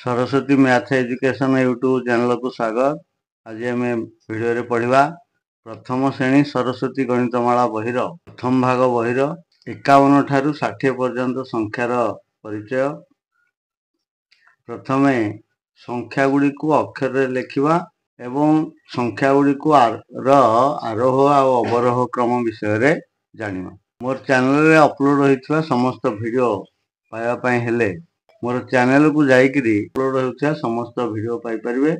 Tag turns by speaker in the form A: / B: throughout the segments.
A: Saraswati math education YouTube ଚ୍ୟାନେଲକୁ ସ୍ଵାଗତ ଆଜି ଆମେ ଭିଡ଼ିଓରେ ପଢ଼ିବା ପ୍ରଥମ ଶ୍ରେଣୀ ସରସ୍ୱତୀ ଗଣିତମାଳା ବହିର ପ୍ରଥମ ଭାଗ ବହିର ଏକାବନ ଠାରୁ ଷାଠିଏ ପର୍ଯ୍ୟନ୍ତ ସଂଖ୍ୟାର ପରିଚୟ ପ୍ରଥମେ ସଂଖ୍ୟା ଗୁଡ଼ିକୁ ଅକ୍ଷରରେ ଲେଖିବା ଏବଂ ସଂଖ୍ୟା ଗୁଡ଼ିକୁ ର ଆରୋହ ଆଉ ଅବରୋହ କ୍ରମ ବିଷୟରେ ଜାଣିବା ମୋର ଚ୍ୟାନେଲରେ ଅପଲୋଡ଼ ହୋଇଥିବା ସମସ୍ତ ଭିଡ଼ିଓ ପାଇବା ପାଇଁ ହେଲେ ମୋର ଚ୍ୟାନେଲକୁ ଯାଇକିରି ଅପଲୋଡ୍ ହେଉଥିବା ସମସ୍ତ ଭିଡ଼ିଓ ପାଇପାରିବେ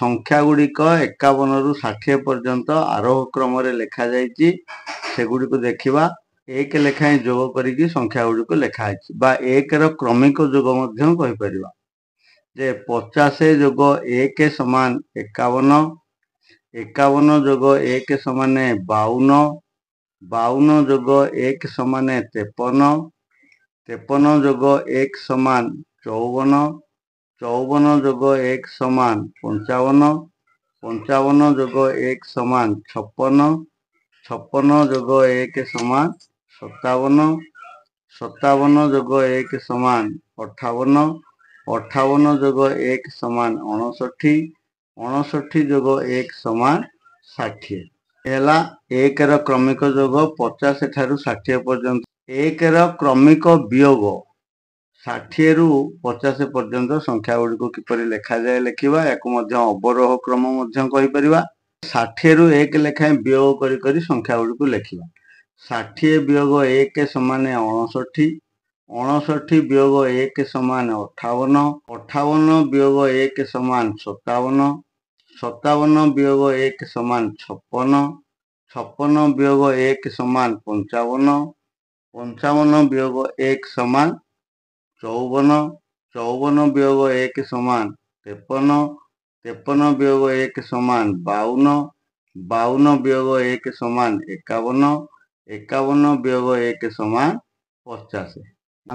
A: ସଂଖ୍ୟା ଗୁଡ଼ିକ ଏକାବନରୁ ଷାଠିଏ ପର୍ଯ୍ୟନ୍ତ ଆରୋହ କ୍ରମରେ ଲେଖାଯାଇଛି ସେଗୁଡ଼ିକୁ ଦେଖିବା ଏକ ଲେଖାଏଁ ଯୋଗ କରିକି ସଂଖ୍ୟା ଗୁଡ଼ିକୁ ଲେଖା ହେଇଛି ବା ଏକର କ୍ରମିକ ଯୋଗ ମଧ୍ୟ କହିପାରିବା ଯେ ପଚାଶ ଯୋଗ ଏକ ସମାନ ଏକାବନ ଏକାବନ ଯୋଗ ଏକ ସମାନ ବାଉନ ବାଉନ ଯୋଗ ଏକ ସମାନ ତେପନ ତେପନ ଯୋଗ ଏକ ସମାନ ଚଉବନ ଚଉବନ ଯୋଗ ଏକ ସମାନ ପଞ୍ଚାବନ ପଞ୍ଚାବନ ଯୋଗ ଏକ ସମାନ ଛପନ ଛପନ ଯୋଗ ଏକ ସମାନ ସତାବନ ସତାବନ ଯୋଗ ଏକ ସମାନ ଅଠାବନ ଅଠାବନ ଯୋଗ ଏକ ସମାନ ଅଣଷଠି ଅଣଷଠି ଯୋଗ ଏକ ସମାନ ଷାଠିଏ ହେଲା ଏକର କ୍ରମିକ ଯୋଗ ପଚାଶ ଠାରୁ ଷାଠିଏ ପର୍ଯ୍ୟନ୍ତ ଏକର କ୍ରମିକ ବିୟୋଗ ଷାଠିଏରୁ ପଚାଶ ପର୍ଯ୍ୟନ୍ତ ସଂଖ୍ୟା ଗୁଡ଼ିକୁ କିପରି ଲେଖାଯାଏ ଲେଖିବା ୟାକୁ ମଧ୍ୟ ଅବରୋହ କ୍ରମ ମଧ୍ୟ କହିପାରିବା ଷାଠିଏରୁ ଏକ ଲେଖାଏଁ ବିୟୋଗ କରି କରି ସଂଖ୍ୟା ଗୁଡ଼ିକୁ ଲେଖିବା ଷାଠିଏ ବିୟୋଗ ଏକ ସମାନ ଅଣଷଠି ଅଣଷଠି ବିୟୋଗ ଏକ ସମାନ ଅଠାବନ ଅଠାବନ ବିୟୋଗ ଏକ ସମାନ ସତାବନ ସତାବନ ବିୟୋଗ ଏକ ସମାନ ଛପନ ଛପନ ବିୟୋଗ ଏକ ସମାନ ପଞ୍ଚାବନ ପଞ୍ଚାବନ ବିୟୋଗ ଏକ ସମାନ ଚଉବନ ଚଉବନ ବିୟୋଗ ଏକ ସମାନ ତେପନ ତେପନ ବିୟୋଗ ଏକ ସମାନ ବାଉନ ବାଉନ ବିୟୋଗ ଏକ ସମାନ ଏକାବନ ଏକାବନ ବିୟୋଗ ଏକ ସମାନ ପଚାଶ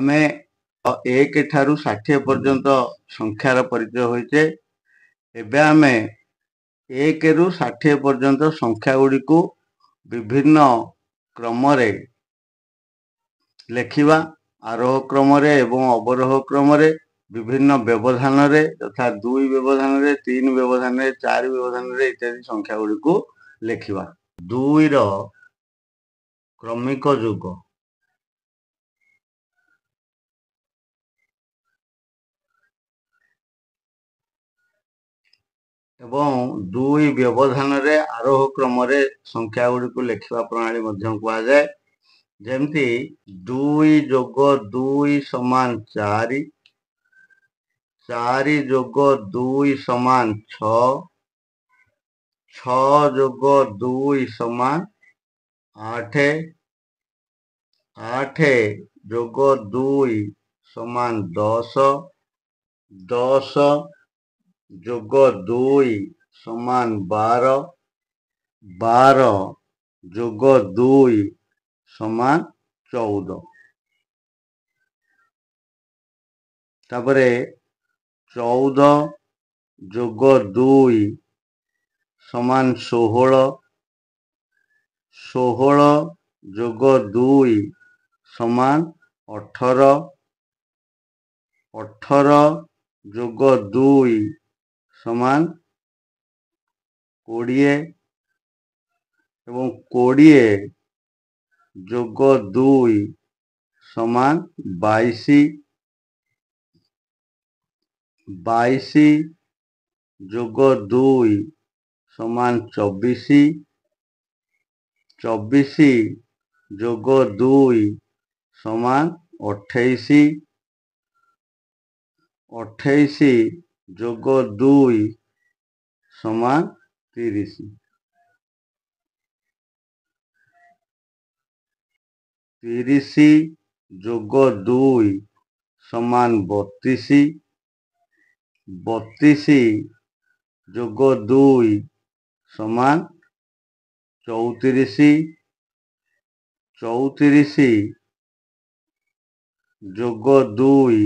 A: ଆମେ ଏକ ଠାରୁ ଷାଠିଏ ପର୍ଯ୍ୟନ୍ତ ସଂଖ୍ୟାର ପରିଚୟ ହୋଇଛେ ଏବେ ଆମେ ଏକରୁ ଷାଠିଏ ପର୍ଯ୍ୟନ୍ତ ସଂଖ୍ୟା ଗୁଡ଼ିକୁ ବିଭିନ୍ନ କ୍ରମରେ ଲେଖିବା ଆରୋହ କ୍ରମରେ ଏବଂ ଅବରୋହ କ୍ରମରେ ବିଭିନ୍ନ ବ୍ୟବଧାନରେ ଯଥା ଦୁଇ ବ୍ୟବଧାନରେ ତିନି ବ୍ୟବଧାନରେ ଚାରି ବ୍ୟବଧାନରେ ଇତ୍ୟାଦି ସଂଖ୍ୟା ଗୁଡ଼ିକୁ ଲେଖିବା ଦୁଇର କ୍ରମିକ ଯୁଗ ଏବଂ ଦୁଇ ବ୍ୟବଧାନରେ ଆରୋହ କ୍ରମରେ ସଂଖ୍ୟା ଗୁଡ଼ିକୁ ଲେଖିବା ପ୍ରଣାଳୀ ମଧ୍ୟ କୁହାଯାଏ जमती दुई जग दुई सामान चार चार जग दुई सामान छ छग दुई सामान आठ आठ जग दुई सामान दस दस जग दुई सामान बार बार जग दुई ସମାନ ଚଉଦ ତାପରେ ଚଉଦ ଯୋଗ ଦୁଇ ସମାନ ଷୋହଳ ଷୋହଳ ଯୋଗ ଦୁଇ ସମାନ ଅଠର ଅଠର ଯୋଗ ଦୁଇ ସମାନ କୋଡ଼ିଏ ଏବଂ କୋଡ଼ିଏ যোগ দুই সমান বাইশি বাইশি যোগ দুই সমান চব্বিশি চব্বিশি যোগ দুই সমান অঠেইশি ଅଠେଇଶ ଯୋଗ দুই সমান তিরিশি ତିରିଶ ଯୋଗ ଦୁଇ ସମାନ ବତିଶ ବତିଶ ଯୋଗ ଦୁଇ ସମାନ ଚଉତିରିଶ ଚଉତିରିଶ ଯୋଗ ଦୁଇ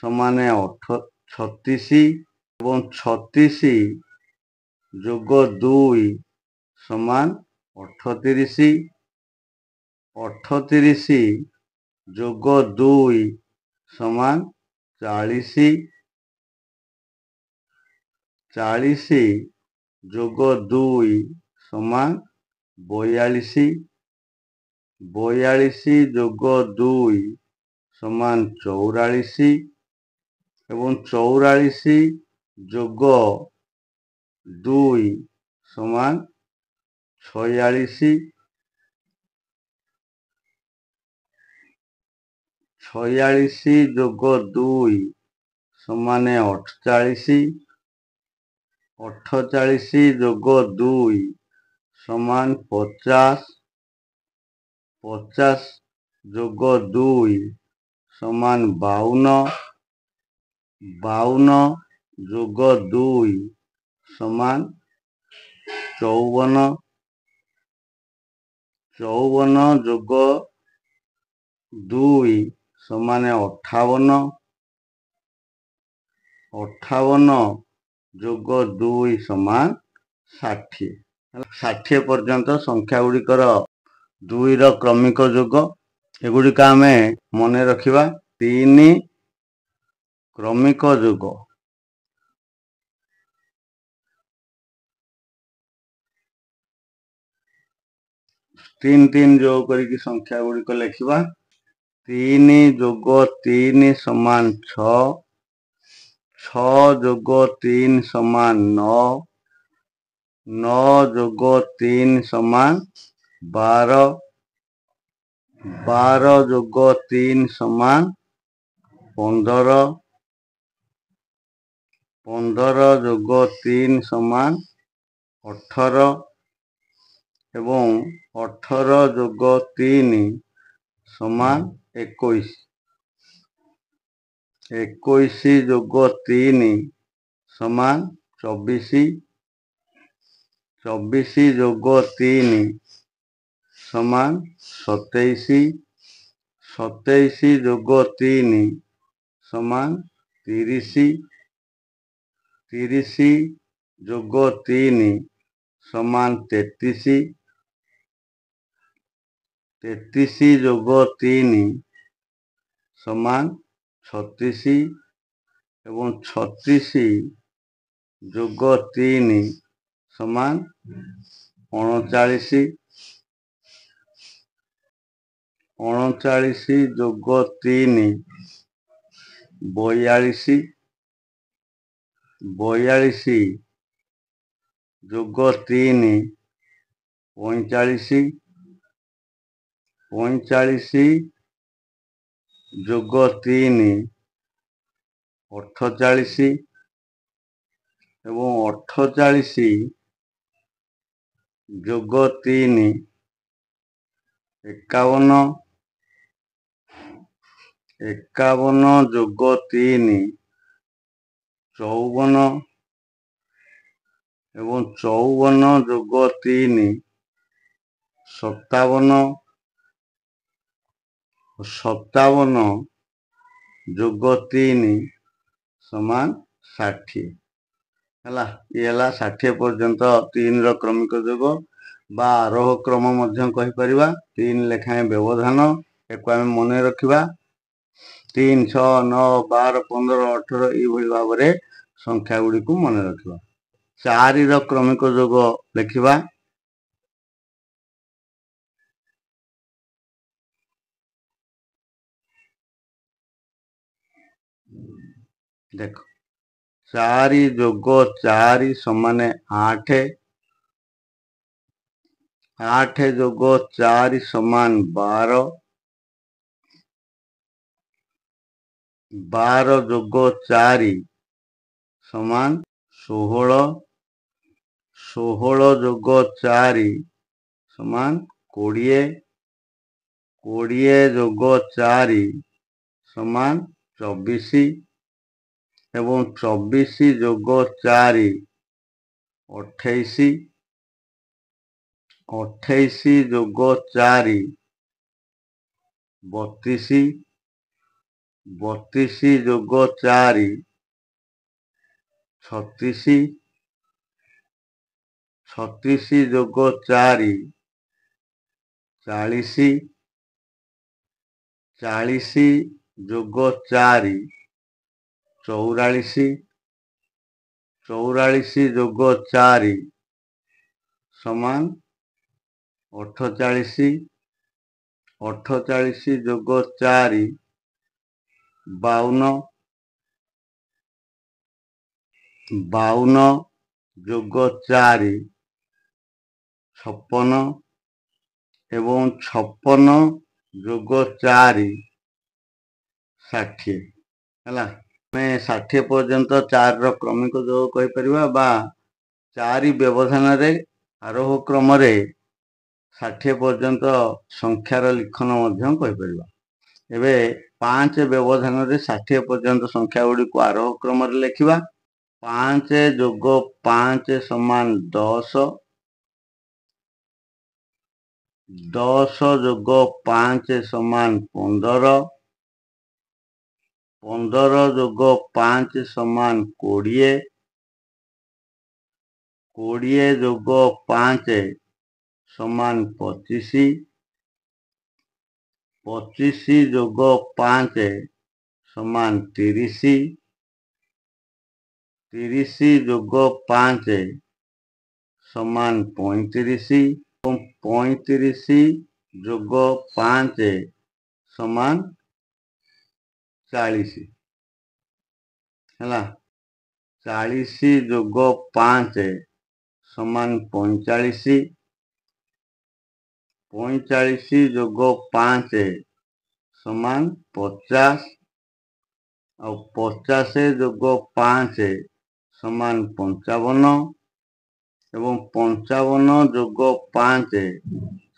A: ସମାନ ଅଠ ଛତିଶ ଏବଂ ଛତିଶ ଯୋଗ ଦୁଇ ସମାନ ଅଠତିରିଶ ଅଠତିରିଶ ଯୋଗ ଦୁଇ ସମାନ ଚାଳିଶ ଚାଳିଶ ଯୋଗ ଦୁଇ ସମାନ ବୟାଳିଶ ବୟାଳିଶ ଯୋଗ ଦୁଇ ସମାନ ଚଉରାଳିଶ ଏବଂ ଚଉରାଳିଶ ଯୋଗ ଦୁଇ ସମାନ ଛୟାଳିଶ ছয়াଳିশ যোগ দুই সমানে অঠচালিশ অঠচালিশ যোগ দুই সমান পচাশ পচাশ যোগ দুই সমান বাউন বাউন যোগ দুই সমান চৌবন চৌবন যোগ দুই ସମାନ ଅଠାବନ ଅଠାବନ ଯୋଗ ଦୁଇ ସମାନ ଷାଠିଏ ଷାଠିଏ ପର୍ଯ୍ୟନ୍ତ ସଂଖ୍ୟା ଗୁଡ଼ିକର ଦୁଇର କ୍ରମିକ ଯୋଗ ଏଗୁଡ଼ିକ ଆମେ ମନେ ରଖିବା ତିନି କ୍ରମିକ ଯୋଗ ତିନି ତିନି ଯୋଗ କରିକି ସଂଖ୍ୟା ଗୁଡ଼ିକ ଲେଖିବା ତିନି ଯୋଗ ତିନି ସମାନ ଛଅ ଛଅ ଯୋଗ ତିନି ସମାନ ନଅ ନଅ ଯୋଗ ତିନି ସମାନ ବାର ବାର ଯୋଗ ତିନି ସମାନ ପନ୍ଦର ପନ୍ଦର ଯୋଗ ତିନି ସମାନ ଅଠର ଏବଂ ଅଠର ଯୋଗ ତିନି ସମାନ ଏକୋଇଶ ଏକୋଇଶ ଯୋଗ ତିନି ସମାନ ଚବିଶ ଚବିଶ ଯୋଗ ତିନି ସମାନ ସତେଇଶ ସତେଇଶ ଯୋଗ ତିନି ସମାନ ତିରିଶ ତିରିଶ ଯୋଗ ତିନି ସମାନ ତେତିଶ ତେତିଶ ଯୋଗ ତିନି সমান ছত্রিশই এবং ছত্রিশই যোগ ତିନି সমান ଅଣଚାଳିଶ ଅଣଚାଳିଶ ଯୋଗ ତିନି ବୟାଳିଶ ବୟାଳିଶ ଯୋଗ ତିନି ପଇଁଚାଳିଶ ପଇଁଚାଳିଶ যোগ ତିନି ଅଠଚାଳିଶ ଏବଂ ଅଠଚାଳିଶ ଯୋଗ ତିନି ଏକାବନ ଏକାବନ ଯୋଗ ତିନି ଚଉବନ ଏବଂ ଚଉବନ ଯୋଗ ତିନି ସତାବନ ସତାବନ ଯୋଗ ତିନି ସମାନ ଷାଠିଏ ହେଲା ଇଏ ହେଲା ଷାଠିଏ ପର୍ଯ୍ୟନ୍ତ ତିନିର କ୍ରମିକ ଯୋଗ ବା ଆରୋହ କ୍ରମ ମଧ୍ୟ କହିପାରିବା ତିନି ଲେଖାଏଁ ବ୍ୟବଧାନ ଏକୁ ଆମେ ମନେ ରଖିବା ତିନି ଛଅ ନଅ ବାର ପନ୍ଦର ଅଠର ଏଇଭଳି ଭାବରେ ସଂଖ୍ୟା ଗୁଡ଼ିକୁ ମନେ ରଖିବା ଚାରିର କ୍ରମିକ ଯୋଗ ଲେଖିବା ଦେଖ ଚାରି ଯୋଗ ଚାରି ସମାନ ଆଠ ଆଠ ଯୋଗ ଚାରି ସମାନ ବାର ବାର ଯୋଗ ଚାରି ସମାନ ଷୋହଳ ଷୋହଳ ଯୋଗ ଚାରି ସମାନ କୋଡ଼ିଏ କୋଡ଼ିଏ ଯୋଗ ଚାରି ସମାନ ଚବିଶ ଏବଂ ଚବିଶ ଯୋଗ ଚାରି ଅଠେଇଶ ଅଠେଇଶ ଯୋଗ ଚାରି ବତିଶ ବତିଶ ଯୋଗ ଚାରି ଛତିଶ ଛତିଶ ଯୋଗ ଚାରି ଚାଳିଶ ଚାଳିଶ ଯୋଗ ଚାରି ଚଉରାଳିଶ ଚଉରାଳିଶ ଯୋଗ ଚାରି ସମାନ ଅଠଚାଳିଶ ଅଠଚାଳିଶ ଯୋଗ
B: ଚାରି ବାଉନ
A: ବାଉନ ଯୋଗ ଚାରି ଛପନ ଏବଂ ଛପନ ଯୋଗ ଚାରି ଷାଠିଏ ହେଲା ଆମେ ଷାଠିଏ ପର୍ଯ୍ୟନ୍ତ ଚାରିର କ୍ରମିକ ଯୋଗ କହିପାରିବା ବା ଚାରି ବ୍ୟବଧାନରେ ଆରୋହ କ୍ରମରେ ଷାଠିଏ ପର୍ଯ୍ୟନ୍ତ ସଂଖ୍ୟାର ଲିଖନ ମଧ୍ୟ କହିପାରିବା ଏବେ ପାଞ୍ଚ ବ୍ୟବଧାନରେ ଷାଠିଏ ପର୍ଯ୍ୟନ୍ତ ସଂଖ୍ୟା ଗୁଡ଼ିକୁ ଆରୋହ କ୍ରମରେ ଲେଖିବା ପାଞ୍ଚ ଯୋଗ ପାଞ୍ଚ ସମାନ ଦଶ ଦଶ ଯୋଗ ପାଞ୍ଚ ସମାନ ପନ୍ଦର ପନ୍ଦର ଯୋଗ ପାଞ୍ଚ ସମାନ କୋଡ଼ିଏ କୋଡ଼ିଏ ଯୋଗ ପାଞ୍ଚ ସମାନ ପଚିଶ ପଚିଶ ଯୋଗ ପାଞ୍ଚ ସମାନ ତିରିଶ ତିରିଶ ଯୋଗ ପାଞ୍ଚ ସମାନ ପଇଁତିରିଶ ଏବଂ ପଇଁତିରିଶ ଯୋଗ ପାଞ୍ଚ ସମାନ चालीस है चालीस जोग पांच समान पैंचाश पैंचाश जोग पांच समान पचास आ पचास जोग पांच समान पंचावन एवं पंचावन जोग पांच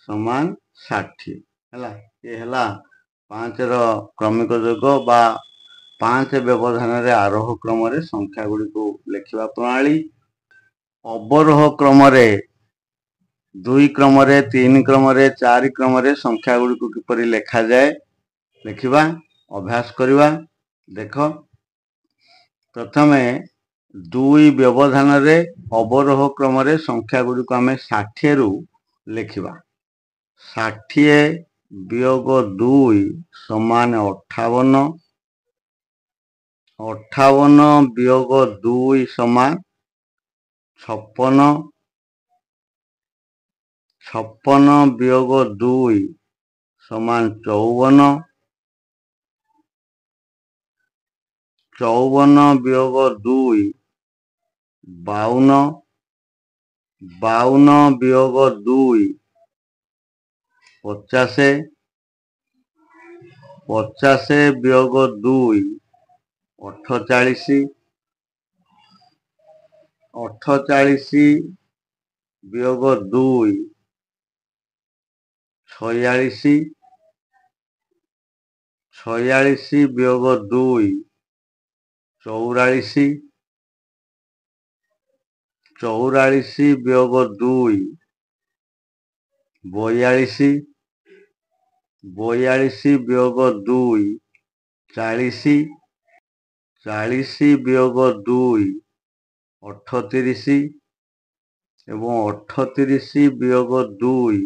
A: समान षाठी है ପାଞ୍ଚର କ୍ରମିକ ଯୋଗ ବା ପାଞ୍ଚ ବ୍ୟବଧାନରେ ଆରୋହ କ୍ରମରେ ସଂଖ୍ୟା ଗୁଡ଼ିକୁ ଲେଖିବା ପ୍ରଣାଳୀ ଅବରୋହ କ୍ରମରେ ଦୁଇ କ୍ରମରେ ତିନି କ୍ରମରେ ଚାରି କ୍ରମରେ ସଂଖ୍ୟା ଗୁଡ଼ିକୁ କିପରି ଲେଖାଯାଏ ଲେଖିବା ଅଭ୍ୟାସ କରିବା ଦେଖ ପ୍ରଥମେ ଦୁଇ ବ୍ୟବଧାନରେ ଅବରୋହ କ୍ରମରେ ସଂଖ୍ୟା ଗୁଡ଼ିକୁ ଆମେ ଷାଠିଏରୁ ଲେଖିବା ଷାଠିଏ ବିୟୋଗ ଦୁଇ ସମାନ ଅଠାବନ ଅଠାବନ ବିୟୋଗ ଦୁଇ ସମାନ ଛପନ ଛପନ ବିୟୋଗ ଦୁଇ ସମାନ ଚଉବନ ଚଉବନ ବିୟୋଗ
B: ଦୁଇ ବାଉନ ବାଉନ ବିୟୋଗ
A: ଦୁଇ পঁচাশে পচাশে বিয়োଗ দুই অঠচাଳିଶ ଅଠଚାଳିଶ ବିୟୋଗ ଦୁଇ ଛୟାଳିଶ ଛୟାଳିଶ ବିୟୋଗ ଦୁଇ ଚଉରାଳିଶ ଚଉରାଳିଶ ବିୟୋଗ ଦୁଇ ବୟାଳିଶ ବୟାଳିଶ ବିୟୋଗ ଦୁଇ ଚାଳିଶ ଚାଳିଶ ବିୟୋଗ ଦୁଇ ଅଠତିରିଶ ଏବଂ ଅଠତିରିଶ ବିୟୋଗ ଦୁଇ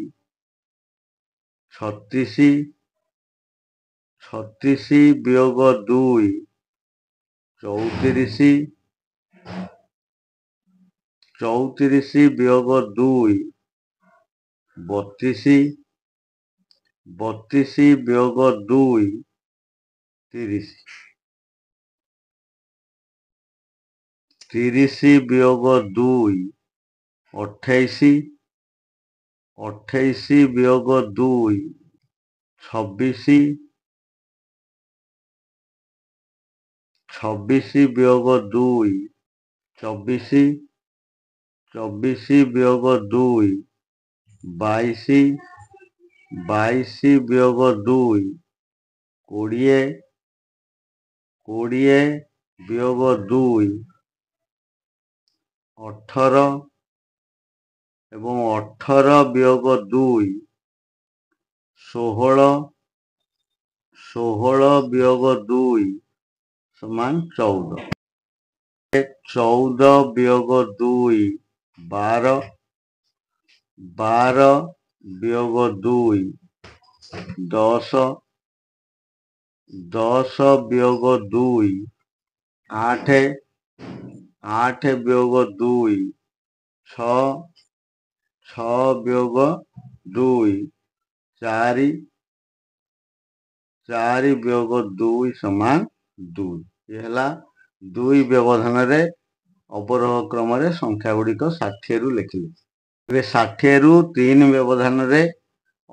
A: ଛତିଶ ଛତିଶ ବିୟୋଗ ଦୁଇ ଚଉତିରିଶ ଚଉତିରିଶ ବିୟୋଗ ଦୁଇ ବତିଶ ବତିଶ ବିୟୋଗ
B: ଦୁଇ ତିରିଶ
A: ତିରିଶ ବିୟୋଗ ଦୁଇ ଅଠେଇଶ ଅଠେଇଶ ବିୟୋଗ ଦୁଇ ଛବିଶ
B: ଛବିଶ ବିୟୋଗ ଦୁଇ
A: ଚବିଶ ଚବିଶ ବିୟୋଗ ଦୁଇ ବାଇଶ ବାଇଶ ବିୟୋଗ ଦୁଇ କୋଡ଼ିଏ କୋଡ଼ିଏ ବିୟୋଗ ଦୁଇ
B: ଅଠର ଏବଂ ଅଠର
A: ବିୟୋଗ ଦୁଇ ଷୋହଳ ଷୋହଳ ବିୟୋଗ ଦୁଇ ସମାନ ଚଉଦ ଚଉଦ ବିୟୋଗ ଦୁଇ ବାର ବାର ବିୟୋଗ ଦୁଇ ଦଶ ଦଶ ବିୟୋଗ ଦୁଇ ଆଠ ଆଠ ବିୟୋଗ ଦୁଇ ଛଅ ଛଅ ବିୟୋଗ ଦୁଇ ଚାରି ଚାରି ବିୟୋଗ ଦୁଇ ସମାନ ଦୁଇ ଏ ହେଲା ଦୁଇ ବ୍ୟବଧାନରେ ଅବରୋହ କ୍ରମରେ ସଂଖ୍ୟା ଗୁଡ଼ିକ ଷାଠିଏରୁ ଲେଖିଲେ ତେବେ ଷାଠିଏରୁ ତିନି ବ୍ୟବଧାନରେ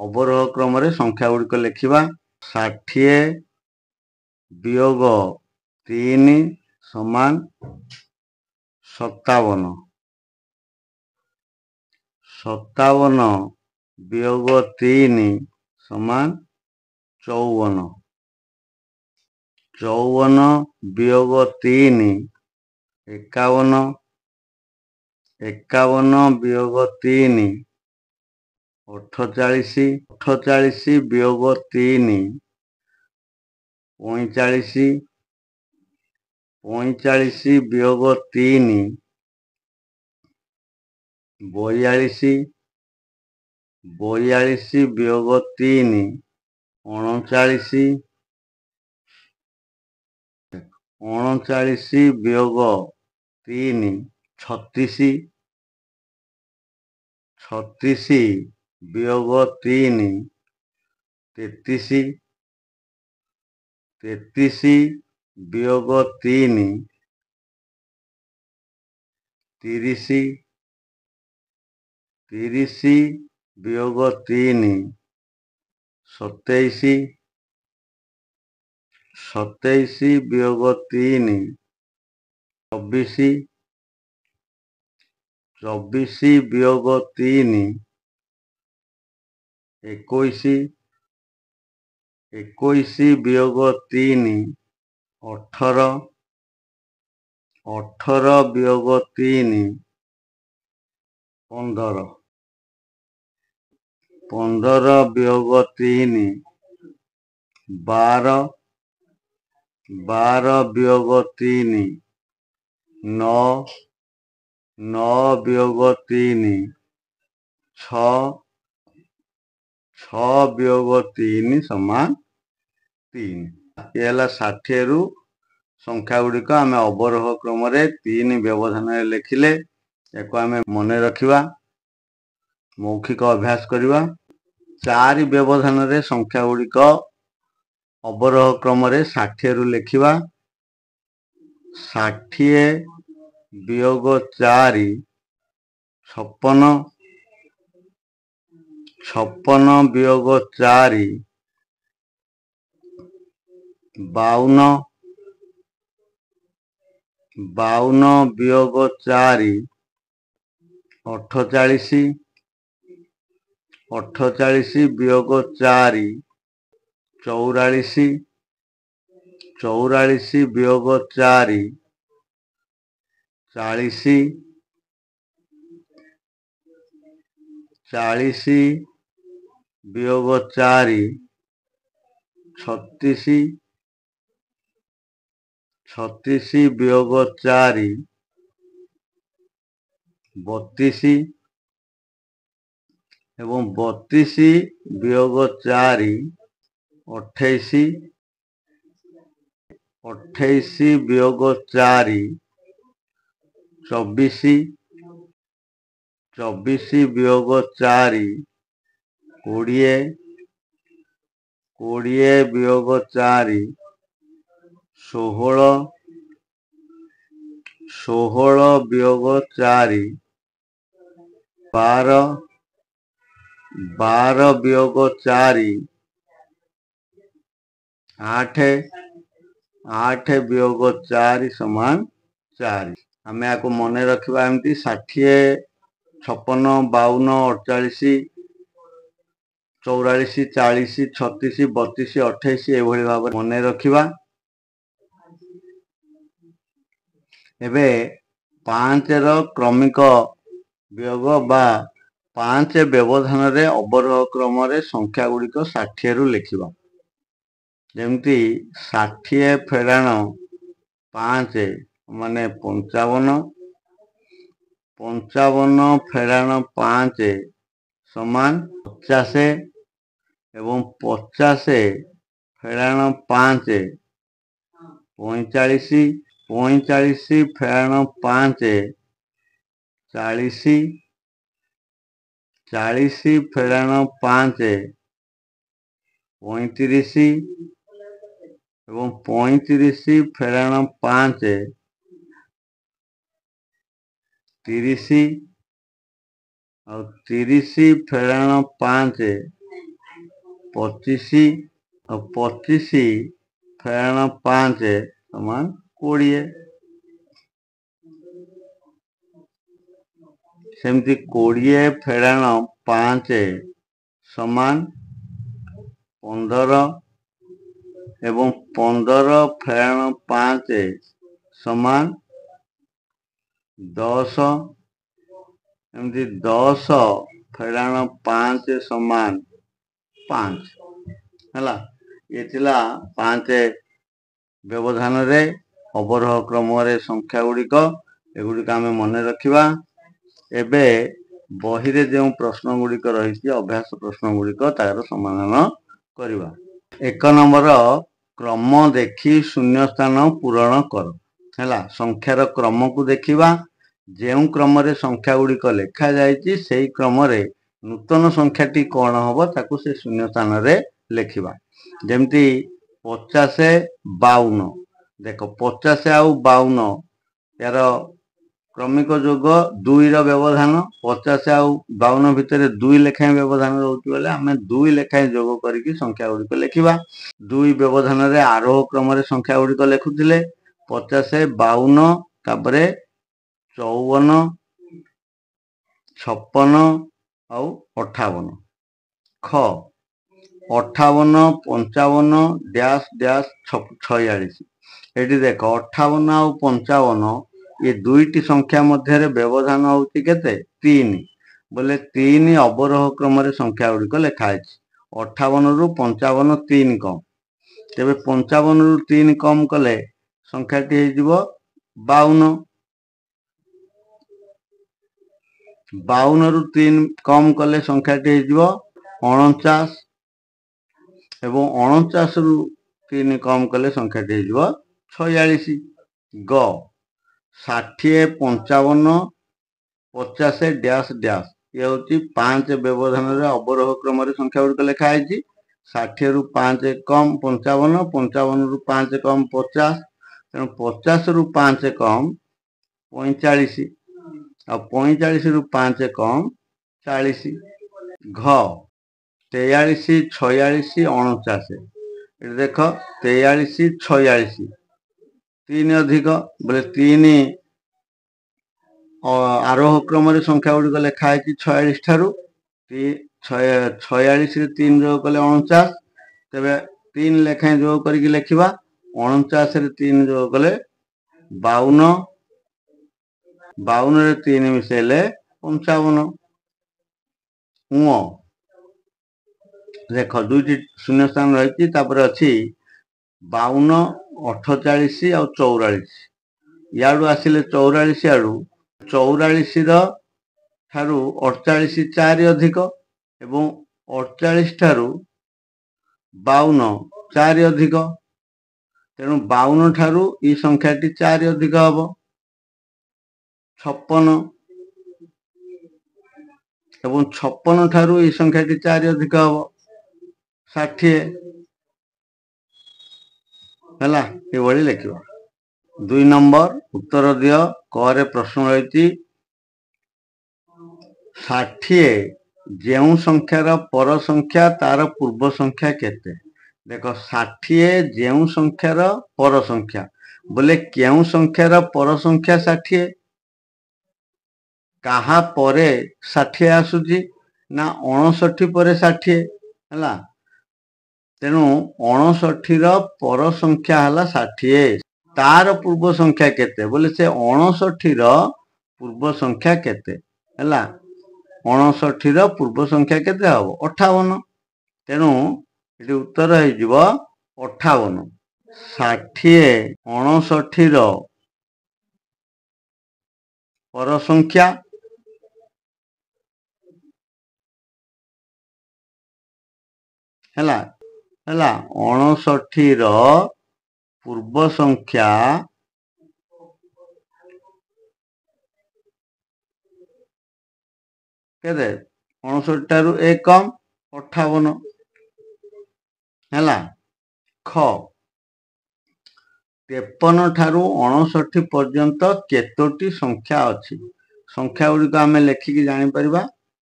A: ଅବରୋହ କ୍ରମରେ ସଂଖ୍ୟା ଗୁଡ଼ିକ ଲେଖିବା ଷାଠିଏ ବିୟୋଗ ତିନି ସମାନ
B: ସତାବନ ସତାବନ
A: ବିୟୋଗ ତିନି ସମାନ ଚଉବନ ଚଉବନ ବିୟୋଗ ତିନି ଏକାବନ ଏକାବନ ବିୟୋଗ ତିନି ଅଠଚାଳିଶ ଅଠଚାଳିଶ ବିୟୋଗ ତିନି ପଇଁଚାଳିଶ ପଇଁଚାଳିଶ ବିୟୋଗ ତିନି ବୟାଳିଶ ବୟାଳିଶ ବିୟୋଗ ତିନି ଅଣଚାଳିଶ ଅଣଚାଳିଶ ବିୟୋଗ
B: ତିନି ছত্রিশি ছত্রিশি
A: বিয়োগ তিନି তেত্রিশি তেত্রিশি বিয়োগ তিନି
B: তিরিশি তিরিশি
A: বিয়োগ তিନି ସତେଇଶି ସତେଇଶି ବିୟୋଗ ତିନି ଚବିଶି ଚବିଶ ବିୟୋଗ ତିନି
B: ଏକୋଇଶ ଏକୋଇଶ ବିୟୋଗ ତିନି ଅଠର ଅଠର ବିୟୋଗ ତିନି ପନ୍ଦର
A: ପନ୍ଦର ବିୟୋଗ ତିନି ବାର ବାର ବିୟୋଗ ତିନି ନଅ ନଅ ବିୟୋଗ ତିନି ଛଅ ଛଅ ବିୟୋଗ ତିନି ସମାନ ତିନି ଇଏ ହେଲା ଷାଠିଏରୁ ସଂଖ୍ୟା ଗୁଡ଼ିକ ଆମେ ଅବରୋହ କ୍ରମରେ ତିନି ବ୍ୟବଧାନରେ ଲେଖିଲେ ୟାକୁ ଆମେ ମନେ ରଖିବା ମୌଖିକ ଅଭ୍ୟାସ କରିବା ଚାରି ବ୍ୟବଧାନରେ ସଂଖ୍ୟା ଗୁଡ଼ିକ ଅବରୋହ କ୍ରମରେ ଷାଠିଏରୁ ଲେଖିବା ଷାଠିଏ ବିୟୋଗ ଚାରି ଛପନ ଛପନ ବିୟୋଗ ଚାରି ବାଉନ ବାଉନ ବିୟୋଗ ଚାରି ଅଠଚାଳିଶ ଅଠଚାଳିଶ ବିୟୋଗ ଚାରି ଚଉରାଳିଶ ଚଉରାଳିଶ ବିୟୋଗ ଚାରି चाळीसी ଚାଳିଶି ବିୟୋଗ ଚାରି ଛତିଶ ଛତିଶ ବିୟୋଗ ଚାରି ବତିଶ ଏବଂ ବତିଶ ବିୟୋଗ ଚାରି ଅଠେଇଶ ଅଠେଇଶ ବିୟୋଗ ଚାରି ଚବିଶ ଚବିଶ ବିୟୋଗ ଚାରି କୋଡ଼ିଏ କୋଡ଼ିଏ ବିୟୋଗ ଚାରି ଷୋହଳ ଷୋହଳ ବିୟୋଗ ଚାରି ବାର ବାର ବିୟୋଗ ଚାରି ଆଠ ଆଠ ବିୟୋଗ ଚାରି ସମାନ ଚାରି ଆମେ ଆକୁ ମନେ ରଖିବା ଏମିତି ଷାଠିଏ ଛପନ ବାଉନ ଅଠଚାଳିଶ ଚଉରାଳିଶ ଚାଳିଶ ଛତିଶ ବତିଶ ଅଠେଇଶ ଏଭଳି ଭାବରେ ମନେ ରଖିବା ଏବେ ପାଞ୍ଚର କ୍ରମିକ ବିୟୋଗ ବା ପାଞ୍ଚ ବ୍ୟବଧାନରେ ଅବରୋହ କ୍ରମରେ ସଂଖ୍ୟା ଗୁଡ଼ିକ ଷାଠିଏରୁ ଲେଖିବା ଯେମିତି ଷାଠିଏ ଫେରାଣ ପାଞ୍ଚ ମାନେ ପଞ୍ଚାବନ ପଞ୍ଚାବନ ଫେଡ଼ାଣ ପାଞ୍ଚ ସମାନ ପଚାଶ ଏବଂ ପଚାଶ ଫେଡ଼ାଣ ପାଞ୍ଚ ପଇଁଚାଳିଶ ପଇଁଚାଳିଶ ଫେଡ଼ାଣ ପାଞ୍ଚ ଚାଳିଶ ଚାଳିଶ ଫେଡ଼ାଣ ପାଞ୍ଚ ପଇଁତିରିଶ ଏବଂ ପଇଁତିରିଶ ଫେଡ଼ାଣ ପାଞ୍ଚ ତିରିଶ ଆଉ ତିରିଶ ଫେରାଣ ପାଞ୍ଚ ପଚିଶ ଆଉ ପଚିଶ ଫେରାଣ ପାଞ୍ଚ ସମାନ କୋଡ଼ିଏ ସେମିତି କୋଡ଼ିଏ ଫେରାଣ ପାଞ୍ଚ ସମାନ ପନ୍ଦର ଏବଂ ପନ୍ଦର ଫେରାଣ ପାଞ୍ଚ ସମାନ ଦଶ ଏମିତି ଦଶ ଫେରାଣ ପାଞ୍ଚ ସମାନ ପାଞ୍ଚ ହେଲା ଇଏ ଥିଲା ପାଞ୍ଚ ବ୍ୟବଧାନରେ ଅବରୋହ କ୍ରମରେ ସଂଖ୍ୟା ଗୁଡ଼ିକ ଏଗୁଡ଼ିକ ଆମେ ମନେ ରଖିବା ଏବେ ବହିରେ ଯେଉଁ ପ୍ରଶ୍ନ ଗୁଡ଼ିକ ରହିଛି ଅଭ୍ୟାସ ପ୍ରଶ୍ନ ଗୁଡ଼ିକ ତାର ସମାଧାନ କରିବା ଏକ ନମ୍ବର କ୍ରମ ଦେଖି ଶୂନ୍ୟ ସ୍ଥାନ ପୂରଣ କର ହେଲା ସଂଖ୍ୟାର କ୍ରମକୁ ଦେଖିବା ଯେଉଁ କ୍ରମରେ ସଂଖ୍ୟା ଗୁଡିକ ଲେଖା ଯାଇଛି ସେଇ କ୍ରମରେ ନୂତନ ସଂଖ୍ୟାଟି କ'ଣ ହବ ତାକୁ ସେ ଶୂନ୍ୟ ସ୍ଥାନରେ ଲେଖିବା ଯେମିତି ପଚାଶ ବାଉନ ଦେଖ ପଚାଶ ଆଉ ବାଉନ ଏହାର କ୍ରମିକ ଯୋଗ ଦୁଇର ବ୍ୟବଧାନ ପଚାଶ ଆଉ ବାଉନ ଭିତରେ ଦୁଇ ଲେଖାଏଁ ବ୍ୟବଧାନ ରହୁଛି ବୋଲେ ଆମେ ଦୁଇ ଲେଖାଏଁ ଯୋଗ କରିକି ସଂଖ୍ୟା ଗୁଡ଼ିକ ଲେଖିବା ଦୁଇ ବ୍ୟବଧାନରେ ଆରୋହ କ୍ରମରେ ସଂଖ୍ୟା ଗୁଡ଼ିକ ଲେଖୁଥିଲେ ପଚାଶ ବାଉନ ତାପରେ ଚଉବନ ଛପନ ଆଉ ଅଠାବନ ଖ ଅଠାବନ ପଞ୍ଚାବନ ଡ୍ୟାସ୍ ଡ୍ୟାସ୍ ଛୟାଳିଶ ଏଠି ଦେଖ ଅଠାବନ ଆଉ ପଞ୍ଚାବନ ଏ ଦୁଇଟି ସଂଖ୍ୟା ମଧ୍ୟରେ ବ୍ୟବଧାନ ହେଉଛି କେତେ ତିନି ବୋଲେ ତିନି ଅବରୋହ କ୍ରମରେ ସଂଖ୍ୟା ଗୁଡ଼ିକ ଲେଖା ହେଇଛି ଅଠାବନରୁ ପଞ୍ଚାବନ ତିନି କମ୍ ତେବେ ପଞ୍ଚାବନରୁ ତିନି କମ୍ କଲେ ସଂଖ୍ୟାଟି ହେଇଯିବ ବାଉନ ବାଉନରୁ ତିନି କମ୍ କଲେ ସଂଖ୍ୟାଟି ହେଇଯିବ ଅଣଚାଶ ଏବଂ ଅଣଚାଶରୁ ତିନି କମ୍ କଲେ ସଂଖ୍ୟାଟି ହେଇଯିବ ଛୟାଳିଶ ଗ ଷାଠିଏ ପଞ୍ଚାବନ ପଚାଶ ଡ୍ୟାସ୍ ଡ୍ୟାସ୍ ଇଏ ହେଉଛି ପାଞ୍ଚ ବ୍ୟବଧାନରେ ଅବରୋହ କ୍ରମରେ ସଂଖ୍ୟା ଗୁଡ଼ିକ ଲେଖା ହେଇଛି ଷାଠିଏରୁ ପାଞ୍ଚ କମ୍ ପଞ୍ଚାବନ ପଞ୍ଚାବନରୁ ପାଞ୍ଚ କମ୍ ପଚାଶ ତେଣୁ ପଚାଶରୁ ପାଞ୍ଚ କମ୍ ପଇଁଚାଳିଶ ଆଉ ପଇଁଚାଳିଶରୁ ପାଞ୍ଚ କମ୍ ଚାଳିଶ ଘ ତେୟାଳିଶ ଛୟାଳିଶ ଅଣଚାଶ ଏଠି ଦେଖ ତେୟାଳିଶ ଛୟାଳିଶ ତିନି ଅଧିକ ବୋଲେ ତିନି ଆରୋହ କ୍ରମରେ ସଂଖ୍ୟା ଗୁଡ଼ିକ ଲେଖା ହେଇଛି ଛୟାଳିଶ ଠାରୁ ଛୟାଳିଶରେ ତିନି ଯୋଗ କଲେ ଅଣଚାଶ ତେବେ ତିନି ଲେଖାଏଁ ଯୋଗ କରିକି ଲେଖିବା ଅଣଚାଶରେ ତିନି ଯୋଗ କଲେ ବାଉନ ବାଉନ ରେ ତିନି ମିଶେଇଲେ ପଞ୍ଚାବନ ଦେଖ ଦୁଇଟି ଶୂନ୍ୟ ସ୍ଥାନ ରହିଛି ତାପରେ ଅଛି ବାଉନ ଅଠଚାଳିଶ ଆଉ ଚଉରାଳିଶ ଇଆଡ଼ୁ ଆସିଲେ ଚଉରାଳିଶ ଆଡ଼ୁ ଚଉରାଳିଶର ଠାରୁ ଅଠଚାଳିଶ ଚାରି ଅଧିକ ଏବଂ ଅଠଚାଳିଶ ଠାରୁ ବାଉନ ଚାରି ଅଧିକ ତେଣୁ ବାଉନ ଠାରୁ ଏ ସଂଖ୍ୟାଟି ଚାରି ଅଧିକ ହବ ଛପନ ଏବଂ ଛପନ ଠାରୁ ଏଇ ସଂଖ୍ୟାଟି ଚାରି ଅଧିକ ହବ ଷାଠିଏ ହେଲା ଏଭଳି ଲେଖିବ ଦୁଇ ନମ୍ବର ଉତ୍ତର ଦିଅ କରେ ପ୍ରଶ୍ନ ରହିଛି ଷାଠିଏ ଯେଉଁ ସଂଖ୍ୟାର ପର ସଂଖ୍ୟା ତାର ପୂର୍ବ ସଂଖ୍ୟା କେତେ ଦେଖ ଷାଠିଏ ଯେଉଁ ସଂଖ୍ୟାର ପର ସଂଖ୍ୟା ବୋଲେ କେଉଁ ସଂଖ୍ୟାର ପର ସଂଖ୍ୟା ଷାଠିଏ କାହା ପରେ ଷାଠିଏ ଆସୁଛି ନା ଅଣଷଠି ପରେ ଷାଠିଏ ହେଲା ତେଣୁ ଅଣଷଠିର ପର ସଂଖ୍ୟା ହେଲା ଷାଠିଏ ତାର ପୂର୍ବ ସଂଖ୍ୟା କେତେ ବୋଲେ ସେ ଅଣଷଠିର ପୂର୍ବ ସଂଖ୍ୟା କେତେ ହେଲା ଅଣଷଠିର ପୂର୍ବ ସଂଖ୍ୟା କେତେ ହବ ଅଠାବନ ତେଣୁ ଏଠି ଉତ୍ତର ହେଇଯିବ ଅଠାବନ ଷାଠିଏ ଅଣଷଠିର
B: ପର ସଂଖ୍ୟା ହେଲା ହେଲା ଅଣଷଠି ର ପୂର୍ବ ସଂଖ୍ୟା କେତେ ଅଣଷଠି
A: ଠାରୁ ଏ କମ୍ ଅଠାବନ ହେଲା ଖ ତେପନ ଠାରୁ ଅଣଷଠି ପର୍ଯ୍ୟନ୍ତ କେତୋଟି ସଂଖ୍ୟା ଅଛି ସଂଖ୍ୟା ଗୁଡ଼ିକ ଆମେ ଲେଖିକି ଜାଣିପାରିବା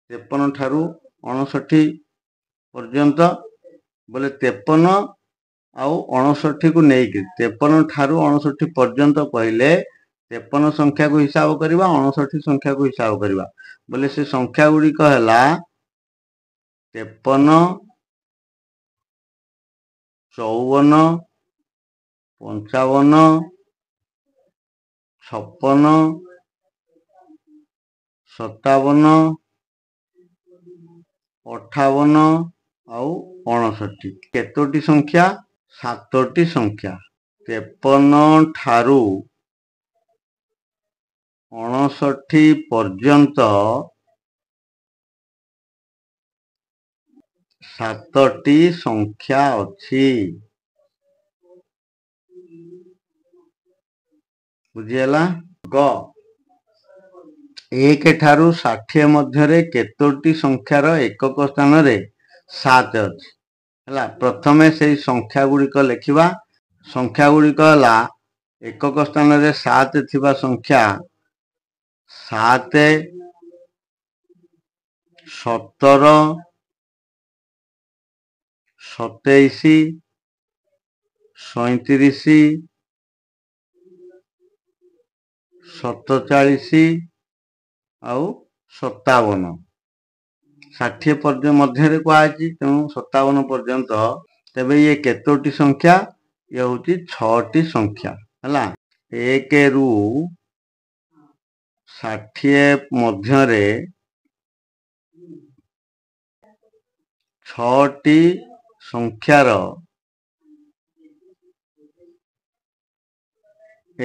A: ତେପନ ଠାରୁ ଅଣଷଠି ପର୍ଯ୍ୟନ୍ତ ବୋଲେ ତେପନ ଆଉ ଅଣଷଠି କୁ ନେଇକି ତେପନ ଠାରୁ ଅଣଷଠି ପର୍ଯ୍ୟନ୍ତ କହିଲେ ତେପନ ସଂଖ୍ୟାକୁ ହିସାବ କରିବା ଅଣଷଠି ସଂଖ୍ୟାକୁ ହିସାବ କରିବା ବୋଲେ ସେ ସଂଖ୍ୟା ଗୁଡିକ ହେଲା ତେପନ ଚଉବନ
B: ପଞ୍ଚାବନ ଛପନ
A: ସତାବନ ଅଠାବନ ଆଉ ଅଣଷଠି କେତୋଟି ସଂଖ୍ୟା ସାତଟି ସଂଖ୍ୟା ତେପନ ଠାରୁ ଅଣଷଠି ପର୍ଯ୍ୟନ୍ତ ସାତଟି ସଂଖ୍ୟା ଅଛି ବୁଝିହେଲା ଗ ଏକ ଠାରୁ ଷାଠିଏ ମଧ୍ୟରେ କେତୋଟି ସଂଖ୍ୟାର ଏକକ ସ୍ଥାନରେ ସାତ ଅଛି ହେଲା ପ୍ରଥମେ ସେଇ ସଂଖ୍ୟା ଗୁଡ଼ିକ ଲେଖିବା ସଂଖ୍ୟା ଗୁଡ଼ିକ ହେଲା ଏକକ ସ୍ଥାନରେ ସାତ ଥିବା ସଂଖ୍ୟା ସାତ ସତର
B: ସତେଇଶ ସଇଁତିରିଶ
A: ସତଚାଳିଶ ଆଉ ସତାବନ ଷାଠିଏ ପର୍ଯ୍ୟନ୍ତ ମଧ୍ୟରେ କୁହାଯାଇଛି ତେଣୁ ସତାବନ ପର୍ଯ୍ୟନ୍ତ ତେବେ ଇଏ କେତୋଟି ସଂଖ୍ୟା ଇଏ ହଉଛି ଛଅଟି ସଂଖ୍ୟା ହେଲା ଏକରୁ ଷାଠିଏ ମଧ୍ୟରେ ଛଅଟି ସଂଖ୍ୟାର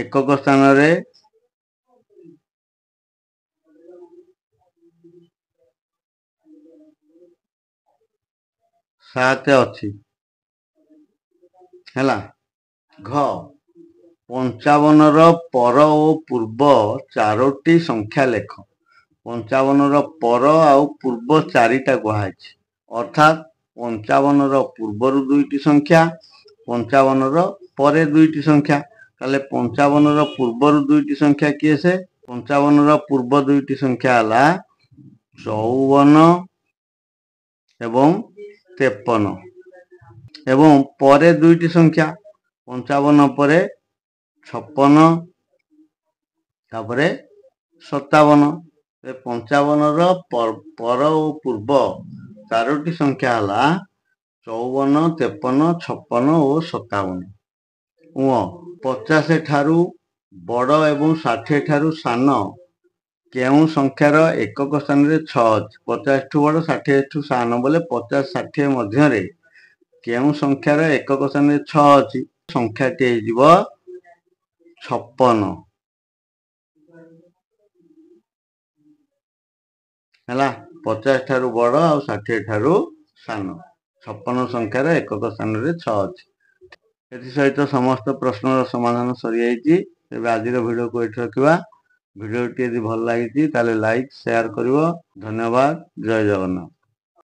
B: ଏକକ ସ୍ଥାନରେ
A: ସାତ ଅଛି ହେଲା ଘ ପଞ୍ଚାବନର ପର ଓ ପୂର୍ବ ଚାରୋଟି ସଂଖ୍ୟା ଲେଖ ପଞ୍ଚାବନର ପର ଆଉ ପୂର୍ବ ଚାରିଟା କୁହାହେଇଛି ଅର୍ଥାତ୍ ପଞ୍ଚାବନର ପୂର୍ବରୁ ଦୁଇଟି ସଂଖ୍ୟା ପଞ୍ଚାବନର ପରେ ଦୁଇଟି ସଂଖ୍ୟା ତାହେଲେ ପଞ୍ଚାବନର ପୂର୍ବରୁ ଦୁଇଟି ସଂଖ୍ୟା କିଏ ସେ ପଞ୍ଚାବନର ପୂର୍ବ ଦୁଇଟି ସଂଖ୍ୟା ହେଲା ଚଉବନ ଏବଂ ତେପନ ଏବଂ ପରେ ଦୁଇଟି ସଂଖ୍ୟା ପଞ୍ଚାବନ ପରେ ଛପନ ତାପରେ ସତାବନ ଏ ପଞ୍ଚାବନର ପର ଓ ପୂର୍ବ ଚାରୋଟି ସଂଖ୍ୟା ହେଲା ଚଉବନ ତେପନ ଛପନ ଓ ସତାବନ ଓ ପଚାଶ ଠାରୁ ବଡ଼ ଏବଂ ଷାଠିଏ ଠାରୁ ସାନ କେଉଁ ସଂଖ୍ୟାର ଏକକ ସ୍ଥାନରେ ଛଅ ଅଛି ପଚାଶ ପଚାଶଠୁ ବଡ଼ ଷାଠିଏ ଷାଠିଏଠୁ ସାନ ବୋଲେ ପଚାଶ ଷାଠିଏ ମଧ୍ୟରେ କେଉଁ ସଂଖ୍ୟାର ଏକକ ସ୍ଥାନରେ ଛଅ ଅଛି ସଂଖ୍ୟାଟି ହେଇଯିବ ଛପନ ହେଲା ପଚାଶ ଠାରୁ ବଡ଼ ଆଉ ଷାଠିଏ ଠାରୁ ସାନ ଛପନ ସଂଖ୍ୟାର ଏକକ ସ୍ଥାନରେ ଛଅ ଅଛି ଏଥିସହିତ ସମସ୍ତ ପ୍ରଶ୍ନର ସମାଧାନ ସରିଯାଇଛି ତେବେ ଆଜିର ଭିଡ଼ିଓକୁ ଏଠି ରଖିବା ভিডিওটি যদি ভাল লাগিছি তাহলে লাইক সেয়ার করব ধন্যবাদ জয় জগন্নাথ